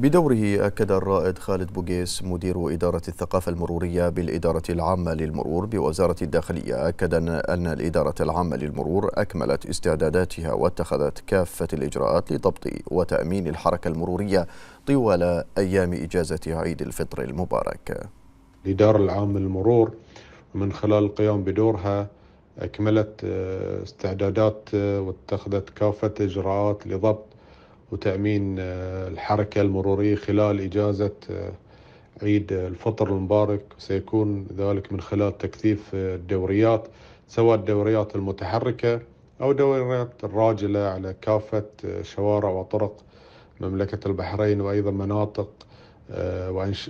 بدوره أكد الرائد خالد بوغيس مدير إدارة الثقافة المرورية بالإدارة العامة للمرور بوزارة الداخلية أكد أن الإدارة العامة للمرور أكملت استعداداتها واتخذت كافة الإجراءات لضبط وتأمين الحركة المرورية طوال أيام إجازة عيد الفطر المبارك الإدارة العامة للمرور من خلال القيام بدورها أكملت آه، استعدادات آه، واتخذت كافة إجراءات لضبط وتأمين آه، الحركة المرورية خلال إجازة آه، عيد الفطر المبارك سيكون ذلك من خلال تكثيف آه، الدوريات سواء الدوريات المتحركة أو الدوريات الراجلة على كافة شوارع وطرق مملكة البحرين وأيضا مناطق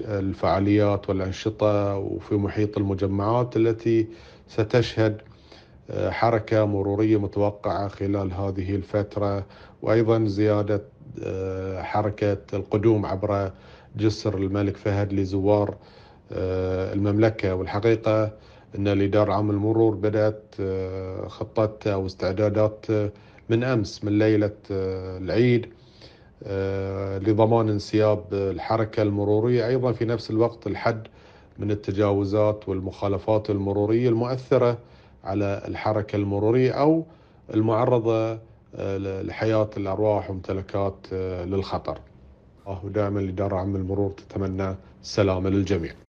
الفعاليات والأنشطة وفي محيط المجمعات التي ستشهد حركة مرورية متوقعة خلال هذه الفترة وأيضا زيادة آه، حركة القدوم عبر جسر الملك فهد لزوار آه، المملكة والحقيقة أن الإدارة العام المرور بدأت آه، خطتها واستعدادات من أمس من ليلة العيد لضمان انسياب الحركة المرورية أيضا في نفس الوقت الحد من التجاوزات والمخالفات المرورية المؤثرة على الحركة المرورية أو المعرضة آه، لحياة الأرواح وممتلكات آه، للخطر ودائما الإدارة عم المرور تتمنى السلامة للجميع